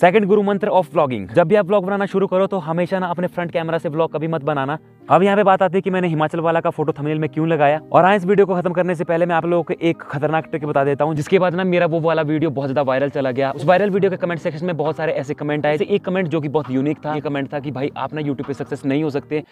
second गुरु मंत्र of blogging जब भी आप ब्लॉग बनाना शुरू करो तो हमेशा ना अपने फ्रंट कैमरा से ब्लॉग कभी मत बनाना अब यहाँ पे बात आती है कि मैंने हिमाचल वाला का फोटो थंबनेल में क्यों लगाया और आज इस वीडियो को खत्म करने से पहले मैं आप लोगों को एक खतरनाक ट्रिक बता देता हूँ जिसके बाद ना मेरा वो वाला वीडियो बहुत ज्यादा वायरल चला गया उस वायरल वीडियो के कमेंट सेक्शन में बहुत सारे ऐसे कमेंट आए एक कमेंट जो कि बहुत यूनिक था ये कमेंट था कि भाई आप ना यूट्यूब पे सक्सेस नहीं हो सकते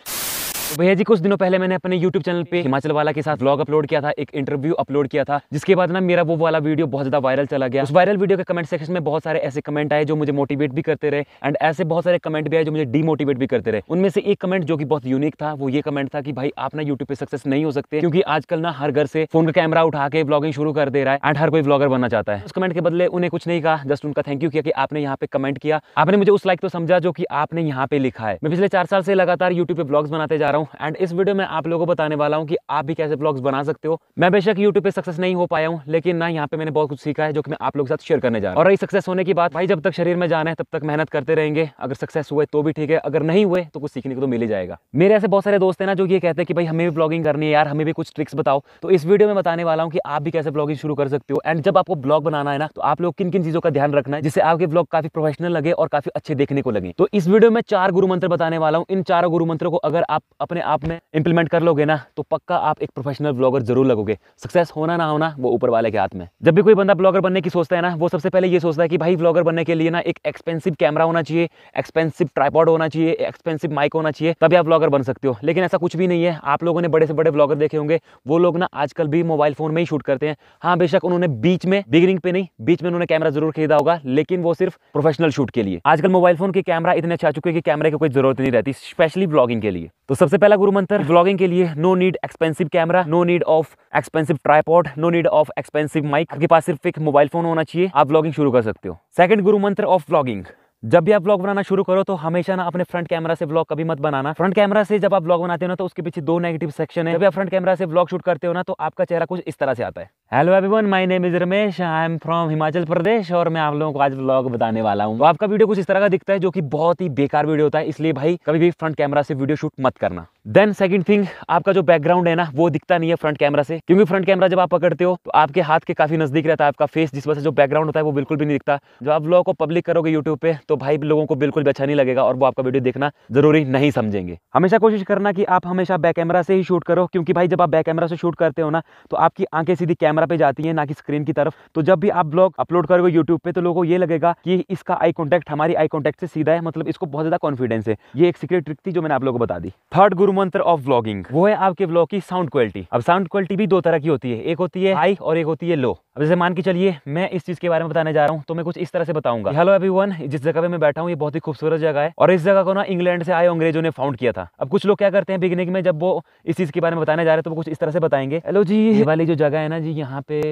भैया जी कुछ दिनों पहले मैंने अपने YouTube चैनल पे हिमाचल वाला के साथ ब्लॉग अपलोड किया था एक इंटरव्यू अपलोड किया था जिसके बाद ना मेरा वो वाला वीडियो बहुत ज्यादा वायरल चला गया उस वायरल वीडियो के कमेंट सेक्शन में बहुत सारे ऐसे कमेंट आए जो मुझे मोटिवेट भी करते रहे एंड ऐसे बहुत सारे कमेंट भी आए जो मुझे डीमोटिवेट भी करते रहे उनमें से एक कमेंट जो की बहुत यूनिक था वो ये कमेंट था कि भाई आप ना यूट्यूब पे सक्सेस नहीं हो सकते क्योंकि आजकल ना हर घर से फोन का कैमरा उठा के ब्लॉगिंग शुरू कर दे रहा है एंड हर कोई ब्लॉगर बनना चाहता है उस कमेंट के बदले उन्हें कुछ नहीं कहा जस्ट उनका थैंक यू किया कि आपने यहाँ पे कमेंट किया आपने मुझे उस लाइक तो समझा जो कि आपने यहाँ पे लिखा है मैं पिछले चार साल से लगातार यूट्यूब पे ब्लॉग्स बनाते जा रहा हूँ हूँ एंड इस वीडियो में आप लोगों को बताने वाला हूँ कि आप भी कैसे ब्लॉग्स बना सकते हो मैं बेशक यूट्यूब पे सक्सेस नहीं हो पाया हूँ लेकिन ना यहाँ पे मैंने बहुत कुछ सीखा है जो कि मैं आप लोगों के साथ शेयर करने जा रहा हूँ और रही सक्सेस होने की बात भाई जब तक शरीर में जाना है तब तक मेहनत करते रहेंगे अगर सक्सेस हुए तो भी ठीक है अगर नहीं हुए तो कुछ सीखने को तो मिल ही जाएगा मेरे ऐसे बहुत सारे दोस्त हैं ना जो ये कहते हैं कि भाई हमें भी ब्लॉगिंग करनी है यार हमें भी कुछ ट्रिक्स बताओ तो इस वीडियो में बताने वाला हूँ कि आप भी कैसे ब्लॉगिंग शुरू कर सकते हो एंड जब आपको ब्लॉग बनाना है ना तो आप लोग किन किन चीज़ों का ध्यान रखना है जिससे आपके ब्लॉग काफी प्रोफेशनल लगे और काफी अच्छे देखने को लगे तो इस वीडियो में चार गुरु मंत्र बताने वाला हूँ इन चारों गुरु मंत्रों को अगर आप अपने आप में इंप्लीमेंट कर लोगे ना तो पक्का आप एक प्रोफेशनल ब्लॉगर जरूर लगोगे सक्सेस होना ना होना वो ऊपर वाले के हाथ में जब भी कोई बंदा ब्लॉगर बनने की सोचता है ना वो सबसे पहले ये सोचता है कि भाई ब्लॉगर बनने के लिए ना एक एक्सपेंसिव कैमरा होना चाहिए एक्सपेंसिव ट्राईपॉड होना चाहिए एक्सपेंसिव माइक होना चाहिए तभी आप ब्लॉगर बन सकते हो लेकिन ऐसा कुछ भी नहीं है आप लोगों ने बड़े से बड़े ब्लॉगर देखे होंगे वो लोग ना आजकल भी मोबाइल फोन में ही शूट करते हैं हाँ बेशक उन्होंने बीच में बिगिनिंग पे नहीं बीच में उन्होंने कैमरा जरूर खरीदा होगा लेकिन वो सिर्फ प्रोफेशनल शूट के लिए आजकल मोबाइल फोन के कैमरा इतने अच्छा आ चुके हैं कि कैमरे की कोई जरूरत नहीं रहती स्पेशली ब्लॉगिंग के लिए तो सबसे पहला गुरु मंत्र ब्लॉगिंग के लिए no need expensive camera no need of expensive tripod no need of expensive mic आपके पास सिर्फ एक मोबाइल फोन होना चाहिए आप ब्लॉगिंग शुरू कर सकते हो सेकंड गुरु मंत्र ऑफ ब्लॉगिंग जब भी आप ब्लॉग बनाना शुरू करो तो हमेशा ना अपने फ्रंट कैमरा से ब्लॉग कभी मत बनाना फ्रंट कैमरा से जब आप ब्लॉग बनाते हो ना तो उसके पीछे दो नेगेटिव सेक्शन है जब आप फ्रंट कैमरा से ब्लॉग शूट करते हो ना तो आपका चेहरा कुछ इस तरह से आता है hello everyone my name is Ramesh I am from Himachal Pradesh और मैं आप लोगों को आज व्लॉग बताने वाला हूँ तो आपका वीडियो कुछ इस तरह का दिखता है जो कि बहुत ही बेकार वीडियो होता है इसलिए भाई कभी भी फ्रंट कैमरा से वीडियो शूट मत करना देन सेकंड थिंग आपका जो बैकग्राउंड है ना वो दिखता नहीं है फ्रंट कैमरा से क्योंकि फ्रंट कैमरा जब आप पकड़ते हो तो आपके हाथ के काफी नजदीक रहता है आपका फेस जिस वजह से जो बैकग्राउंड होता है वो बिल्कुल भी नहीं दिखता जब आप लोगों को पब्लिक करोगे यूट्यूब पे तो भाई लोगों को बिल्कुल भी अच्छा नहीं लगेगा और वो आपका वीडियो देखना जरूरी नहीं समझेंगे हमेशा कोशिश करना की आप हमेशा बैक कैमरा से ही शूट करो क्योंकि भाई जब आप बैक कैमरा से शूट करते हो ना तो आपकी आंखें सीधी कैमरा कैमरा पे जाती है ना कि स्क्रीन की तरफ तो जब भी आप ब्लॉग अपलोड करोगे यूट्यूब पे तो लोगों को ये लगेगा कि इसका आई कॉन्टैक्ट हमारी आई कॉन्टैक्ट से सीधा है मतलब इसको बहुत ज्यादा कॉन्फिडेंस है ये एक सीक्रेट ट्रिक थी जो मैंने आप लोगों को बता दी थर्ड गुरु मंत्र ऑफ ब्लॉगिंग वो है आपके ब्लॉग की साउंड क्वालिटी अब साउंड क्वालिटी भी दो तरह की होती है एक होती है हाई और एक होती है लो अब जैसे मान के चलिए मैं इस चीज़ के बारे में बताने जा रहा हूँ तो मैं कुछ इस तरह से बताऊंगा हेलो एवरीवन जिस जगह पे मैं बैठा हूँ ये बहुत ही खूबसूरत जगह है और इस जगह को ना इंग्लैंड से आए अंग्रेजों ने फाउंड किया था अब कुछ लोग क्या करते हैं बिगनिंग में जब वो इस चीज़ के बारे में बताने जा रहे हैं तो कुछ इस तरह से बताएंगे हेलो जी ये वाली जो जगह है ना जी यहाँ पे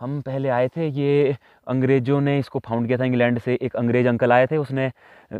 हम पहले आए थे ये अंग्रेजों ने इसको फाउंड किया था इंग्लैंड से एक अंग्रेज अंकल आए थे उसने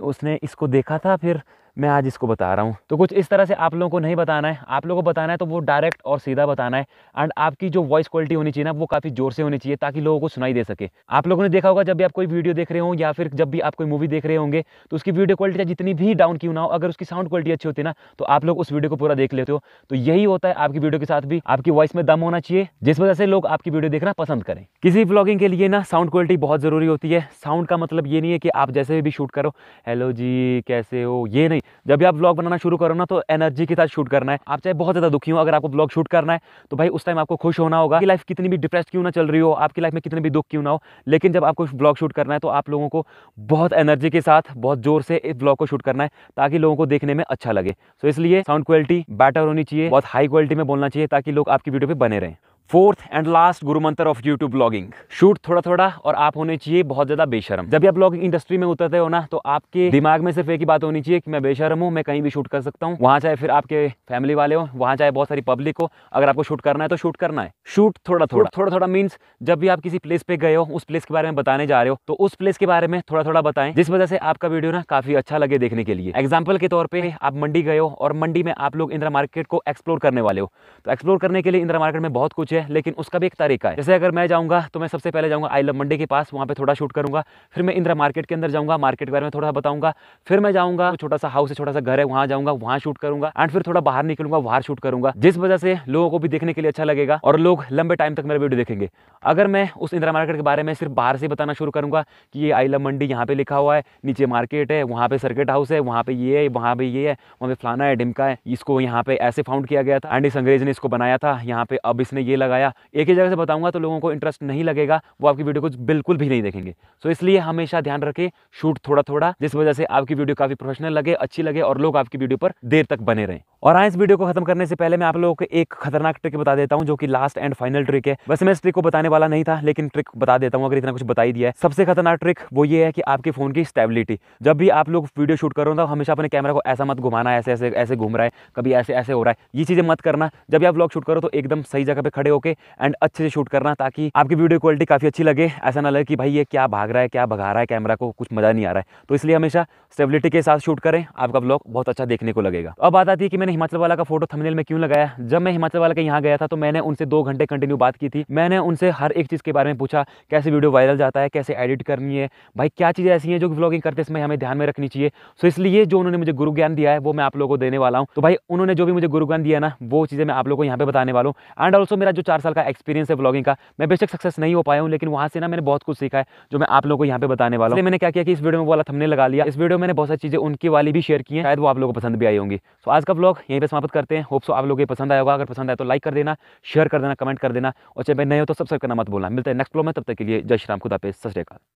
उसने इसको देखा था फिर मैं आज इसको बता रहा हूँ तो कुछ इस तरह से आप लोगों को नहीं बताना है आप लोगों को बताना है तो वो डायरेक्ट और सीधा बताना है एंड आपकी जो वॉइस क्वालिटी होनी चाहिए ना वो काफ़ी जोर से होनी चाहिए ताकि लोगों को सुनाई दे सके आप लोगों ने देखा होगा जब भी आप कोई वीडियो देख रहे हो या फिर जब भी आप कोई मूवी देख रहे होंगे तो उसकी वीडियो क्वालिटी जितनी भी डाउन क्यों ना हो अगर उसकी साउंड क्वालिटी अच्छी होती ना तो आप लोग उस वीडियो को पूरा देख लेते हो तो यही होता है आपकी वीडियो के साथ भी आपकी वॉइस में दम होना चाहिए जिस वजह से लोग आपकी वीडियो देखना पसंद करें किसी ब्लॉगिंग के लिए ना साउंड क्वालिटी बहुत ज़रूरी होती है साउंड का मतलब ये नहीं है कि आप जैसे भी शूट करो हेलो जी कैसे हो ये नहीं जब भी आप ब्लॉग बनाना शुरू करो ना तो एनर्जी के साथ शूट करना है आप चाहे बहुत ज़्यादा दुखी हो अगर आपको ब्लॉग शूट करना है तो भाई उस टाइम आपको खुश होना होगा लाइफ कितनी भी डिप्रेस क्यों ना चल रही हो आपकी लाइफ में कितनी भी दुख क्यों ना हो लेकिन जब आपको ब्लॉग शूट करना है तो आप लोगों को बहुत एनर्जी के साथ बहुत जोर से इस ब्लॉग को शूट करना है ताकि लोगों को देखने में अच्छा लगे तो इसलिए साउंड क्वालिटी बेटर होनी चाहिए बहुत हाई क्वालिटी में बोलना चाहिए ताकि लोग आपकी वीडियो पर बने रहें फोर्थ एंड लास्ट गुरु मंत्र ऑफ यूट्यूब ब्लॉगिंग शूट थोड़ा थोड़ा और आप होने चाहिए बहुत ज्यादा बेशरम जब भी आप ब्लॉगिंग इंडस्ट्री में उतरते हो ना तो आपके दिमाग में सिर्फ एक ही बात होनी चाहिए कि मैं बेशरम हूँ मैं कहीं भी शूट कर सकता हूँ वहाँ चाहे फिर आपके फैमिली वाले हो वहाँ चाहे बहुत सारी पब्लिक हो अगर आपको शूट करना है तो शूट करना है शूट थोड़ा थोड़ा थोड़ा थोड़ा मीन्स जब भी आप किसी प्लेस पे गए हो उस प्लेस के बारे में बताने जा रहे हो तो उस प्लेस के बारे में थोड़ा थोड़ा बताएं जिस वजह से आपका वीडियो ना काफी अच्छा लगे देखने के लिए एग्जाम्पल के तौर पर आप मंडी गए हो और मंडी में आप लोग इंदिरा मार्केट को एक्सप्लोर करने वाले हो तो एक्सप्लोर करने के लिए इंदिरा मार्केट में बहुत कुछ है लेकिन उसका भी एक तरीका है जैसे अगर मैं जाऊँगा तो मैं सबसे पहले जाऊँगा आई लव मंडी के पास वहाँ पर थोड़ा शूट करूँगा फिर मैं इंदिरा मार्केट के अंदर जाऊँगा मार्केट के बारे में थोड़ा बताऊँगा फिर मैं जाऊँगा छोटा सा हाउस है छोटा सा घर है वहाँ जाऊँगा वहाँ शूट करूँगा एंड फिर थोड़ा बाहर निकलूंगा बाहर शूट करूँगा जिस वजह से लोगों को भी देखने के लिए अच्छा लगेगा और लोग लंबे टाइम तक मेरा वीडियो देखेंगे अगर मैं उस इंदिरा मार्केट के बारे में सिर्फ बाहर से बताना शुरू करूँगा कि ये आई लव मंडी यहाँ पर लिखा हुआ है नीचे मार्केट है वहाँ पर सर्किट हाउस है वहाँ पर ये है वहाँ पर ये है वहाँ पर फलाना है डिमका है इसको यहाँ पर ऐसे फाउंड किया गया था एंड इस अंग्रेज ने इसको बनाया था यहाँ पर अब इसने ये लगाया एक ही जगह से बताऊंगा तो लोगों को इंटरेस्ट नहीं लगेगा वो आपकी वीडियो को बिल्कुल भी नहीं देखेंगे सो इसलिए हमेशा ध्यान रखें शूट थोड़ा थोड़ा जिस वजह से आपकी वीडियो काफ़ी प्रोफेशनल लगे अच्छी लगे और लोग आपकी वीडियो पर देर तक बने रहें और आज हाँ, इस वीडियो को खत्म करने से पहले मैं आप लोगों को एक खतरनाक ट्रिक बता देता हूँ जो कि लास्ट एंड फाइनल ट्रिक है वैसे मैं इस ट्रिक को बताने वाला नहीं था लेकिन ट्रिक बता देता हूँ अगर इतना कुछ बताई दिया है सबसे खतरनाक ट्रिक वो ये है कि आपके फोन की स्टेबिलिटी जब भी आप लोग वीडियो शूट करो तो हमेशा अपने कैमरा को ऐसा मत घुमाना ऐसे ऐसे ऐसे घूम रहा है कभी ऐसे ऐसे हो रहा है ये चीज़ें मत करना जब भी आप ब्लॉग शूट करो तो एकदम सही जगह पर खड़े होकर एंड अच्छे से शूट करना ताकि आपकी वीडियो क्वालिटी काफ़ी अच्छी लगे ऐसा ना लगे कि भाई ये क्या भाग रहा है क्या भगा रहा है कैमरा को कुछ मज़ा नहीं आ रहा है तो इसलिए हमेशा स्टेबिलिटी के साथ शूट करें आपका ब्लॉग बहुत अच्छा देखने को लगेगा अब बात आती है कि मैंने हिमाचल वाला का फोटो थंबनेल में क्यों लगाया जब मैं हिमाचल वाला के यहाँ गया था तो मैंने उनसे दो घंटे कंटिन्यू बात की थी मैंने उनसे हर एक चीज़ के बारे में पूछा कैसे वीडियो वायरल जाता है कैसे एडिट करनी है भाई क्या चीज़ें ऐसी हैं जो ब्लॉगिंग करते समय हमें ध्यान में रखनी चाहिए सो इसलिए जो उन्होंने मुझे गुरु ज्ञान दिया है वो मैं आप लोगों को देने वाला हूँ तो भाई उन्होंने जो भी मुझे गुरु ज्ञान दिया ना वो चीज़ें मैं आप लोगों को यहाँ पे बताने वाला हूँ एंड ऑल्सो मेरा जो चार साल का एक्सपीरियंस है ब्लॉगिंग का मैं बेशक सक्सेस नहीं हो पाया हूँ लेकिन वहाँ से ना मैंने बहुत कुछ सीखा है जो मैं आप लोगों को यहाँ पे बताने वाला हूँ मैंने क्या किया कि इस वीडियो में वाला थमने लगा लिया इस वीडियो में मैंने बहुत सारी चीज़ें उनकी वाली भी शेयर की है शायद वो आप लोगों को पसंद भी आई होंगी तो आज का ब्लॉग यहीं पर समाप्त करते हैं होप्सो आप लोगों को पसंद आया होगा अगर पसंद आए तो लाइक कर देना शेयर कर देना कमेंट कर देना और चाहे नए हो तो सब्सक्राइब करना मत बोलना मिलते हैं नेक्स्ट प्लो में तब तक के लिए जय श्री राम खुदा पे सत